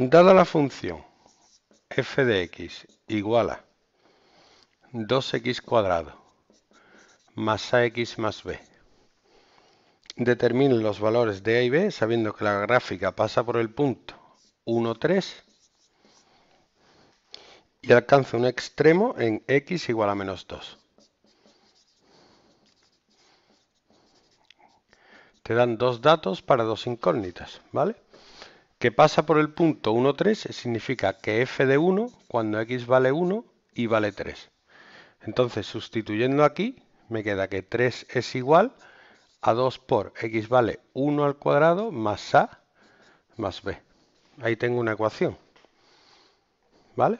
Dada la función f de x igual a 2x cuadrado más ax más b, determine los valores de a y b sabiendo que la gráfica pasa por el punto 1, 3 y alcanza un extremo en x igual a menos 2. Te dan dos datos para dos incógnitas, ¿vale? que pasa por el punto 1, 3 significa que f de 1 cuando x vale 1 y vale 3. Entonces, sustituyendo aquí, me queda que 3 es igual a 2 por x vale 1 al cuadrado más a más b. Ahí tengo una ecuación. ¿Vale?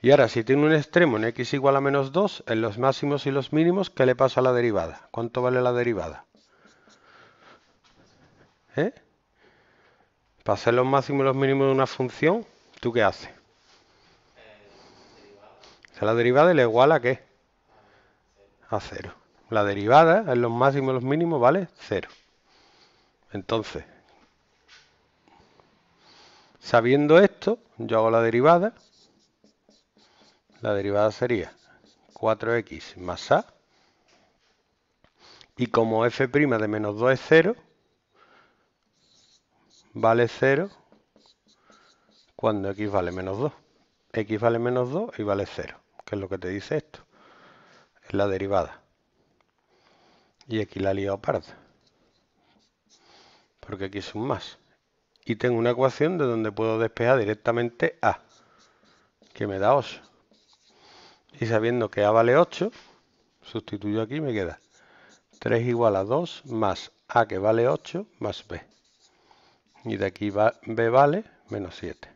Y ahora, si tiene un extremo en x igual a menos 2, en los máximos y los mínimos, ¿qué le pasa a la derivada? ¿Cuánto vale la derivada? ¿Eh? Para hacer los máximos y los mínimos de una función, ¿tú qué haces? la derivada es igual a qué? A cero. La derivada en los máximos y los mínimos vale cero. Entonces, sabiendo esto, yo hago la derivada. La derivada sería 4x más a. Y como f' de menos 2 es 0, vale 0 cuando x vale menos 2. x vale menos 2 y vale 0, que es lo que te dice esto. Es la derivada. Y aquí la he liado parda. Porque aquí es un más. Y tengo una ecuación de donde puedo despejar directamente a, que me da 8. Y sabiendo que a vale 8, sustituyo aquí y me queda 3 igual a 2 más a que vale 8 más b y de aquí va b vale menos 7.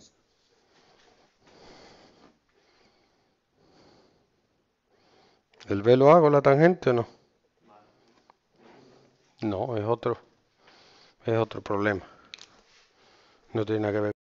¿El B lo hago la tangente o no? No, es otro, es otro problema. No tiene nada que ver.